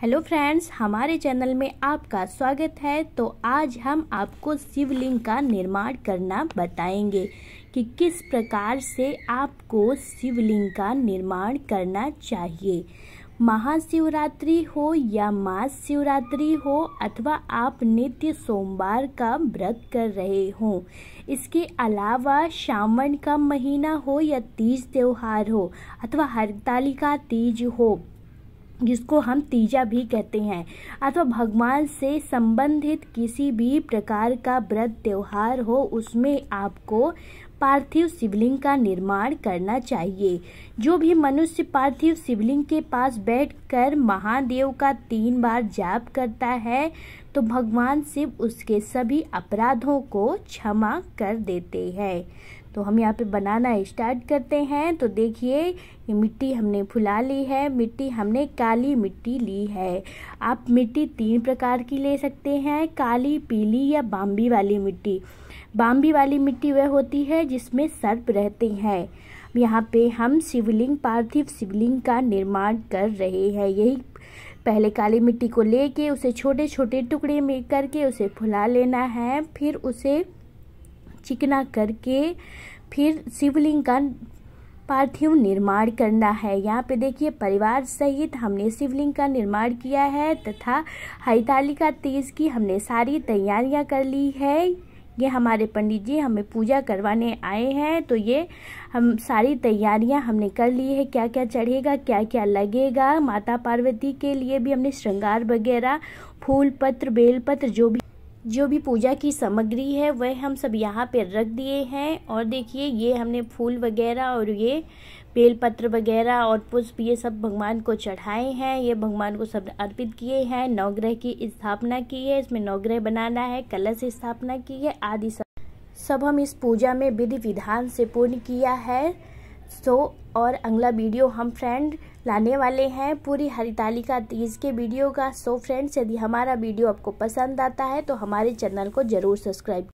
hello friends हमारे channel में आपका स्वागत है तो आज हम आपको शिवलिंग का निर्माण करना बताएंगे कि किस प्रकार से आपको शिवलिंग का निर्माण करना चाहिए महाशिवरात्रि हो या मास शिवरात्रि हो अथवा आप नित्य सोमवार का व्रत कर रहे हो इसके अलावा श्रावण का महीना हो या तीज त्यौहार हो अथवा हरतालिका तीज हो जिसको हम तीजा भी कहते हैं अथवा भगवान से संबंधित किसी भी प्रकार का व्रत त्यौहार हो उसमें आपको पार्थिव शिवलिंग का निर्माण करना चाहिए जो भी मनुष्य पार्थिव शिवलिंग के पास बैठकर महादेव का तीन बार जाप करता है तो भगवान शिव उसके सभी अपराधों को क्षमा कर देते हैं तो हम यहाँ पे बनाना स्टार्ट करते हैं तो देखिए ये मिट्टी हमने फुला ली है मिट्टी हमने काली मिट्टी ली है आप मिट्टी तीन प्रकार की ले सकते हैं काली पीली या बाम्बी वाली मिट्टी बाम्बी वाली मिट्टी वह होती है जिसमें सर्प रहते हैं यहाँ पे हम शिवलिंग पार्थिव शिवलिंग का निर्माण कर रहे हैं यही पहले काली मिट्टी को लेके उसे छोटे छोटे टुकड़े में करके उसे फुला लेना है फिर उसे चिकना करके फिर शिवलिंग का पार्थिव निर्माण करना है यहाँ पे देखिए परिवार सहित हमने शिवलिंग का निर्माण किया है तथा हरितालिका तीज की हमने सारी तैयारियाँ कर ली है ये हमारे पंडित जी हमें पूजा करवाने आए हैं तो ये हम सारी तैयारियां हमने कर ली है क्या क्या चढ़ेगा क्या क्या लगेगा माता पार्वती के लिए भी हमने श्रृंगार वगैरह फूल पत्र बेलपत्र जो भी जो भी पूजा की सामग्री है वह हम सब यहाँ पे रख दिए हैं और देखिए ये हमने फूल वगैरह और ये बेलपत्र वगैरह और पुष्प ये सब भगवान को चढ़ाए हैं ये भगवान को सब अर्पित किए हैं नवग्रह की स्थापना की है इसमें नवग्रह बनाना है कलश स्थापना की है आदि सब सब हम इस पूजा में विधि विधान से पूर्ण किया है सो so, और अगला वीडियो हम फ्रेंड लाने वाले हैं पूरी हरितालिका तीज के वीडियो का सो so, फ्रेंड्स यदि हमारा वीडियो आपको पसंद आता है तो हमारे चैनल को ज़रूर सब्सक्राइब